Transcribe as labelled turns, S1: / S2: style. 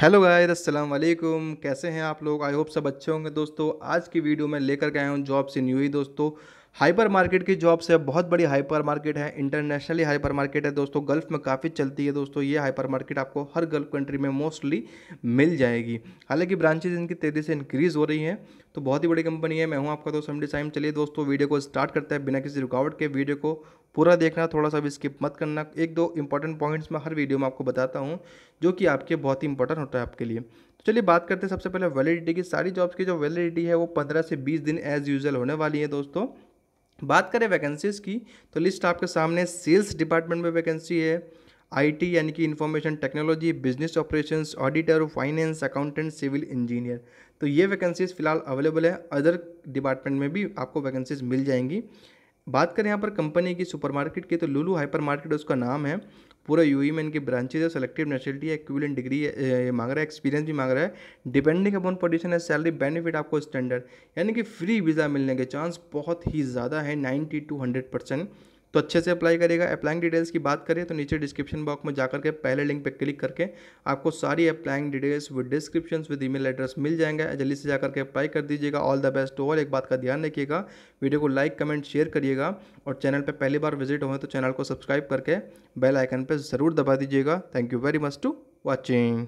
S1: hello guys अस्सलाम वालेकुम कैसे हैं आप लोग आई होप सब अच्छे होंगे दोस्तों आज की वीडियो में लेकर के आया हूँ जॉब से न्यू ही दोस्तों हाइपर मार्केट की जॉब से बहुत बड़ी हाइपर मार्केट है इंटरनेशनली हाइपर मार्केट है दोस्तों गल्फ़ में काफ़ी चलती है दोस्तों ये हाइपर मार्केट आपको हर गल्फ़ कंट्री में मोस्टली मिल जाएगी हालांकि ब्रांचेज इनकी तेज़ी से इंक्रीज़ हो रही हैं तो बहुत ही बड़ी कंपनी है मैं हूँ आपका दोस्त हम डिसाइम चलिए दोस्तों वीडियो को स्टार्ट करते हैं बिना किसी रुकावट के वीडियो को पूरा देखना थोड़ा सा भी स्किप मत करना एक दो इंपॉर्टेंट पॉइंट्स मैं हर वीडियो में आपको बताता हूँ जो कि आपके बहुत ही इंपॉर्टेंट होता है आपके लिए तो चलिए बात करते हैं सबसे पहले वैलिडिटी की सारी जॉब्स की जो वैलिडिटी है वो पंद्रह से बीस दिन एज यूजल होने वाली है दोस्तों बात करें वैकेंसीज़ की तो लिस्ट आपके सामने सेल्स डिपार्टमेंट में वैकेंसी है आईटी यानी कि information technology business operations auditor finance accountant civil engineer तो ये वैकेंसीज़ फिलहाल अवेलेबल है अदर डिपार्टमेंट में भी आपको वैकेंसीज़ मिल जाएंगी बात करें यहाँ पर कंपनी की सुपरमार्केट की तो लुलू हाइपरमार्केट उसका नाम है पूरा यू ई e में इनके ब्रांचेज है सेलेक्टिव नेशनलिटी है इक्विलेंट डिग्री ये मांग रहा है एक्सपीरियंस भी मांग रहा है डिपेंडिंग अपॉन पोजिशन है सैलरी बेनिफिट आपको स्टैंडर्ड यानी कि फ्री वीज़ा मिलने के चांस बहुत ही ज़्यादा है नाइन्टी टू हंड्रेड परसेंट तो अच्छे से अप्लाई करेगा अप्लाइंग डिटेल्स की बात करें तो नीचे डिस्क्रिप्शन बॉक्स में जाकर के पहले लिंक पर क्लिक करके आपको सारी applying details with description with email address मिल जाएंगे जल्दी से जाकर के अप्लाई कर दीजिएगा ऑल द बेस्ट और एक बात का ध्यान रखिएगा वीडियो को लाइक कमेंट शेयर करिएगा और चैनल पर पहली बार विजिट हो तो चैनल को सब्सक्राइब करके बेल आइकन पर ज़रूर दबा दीजिएगा thank you very much to watching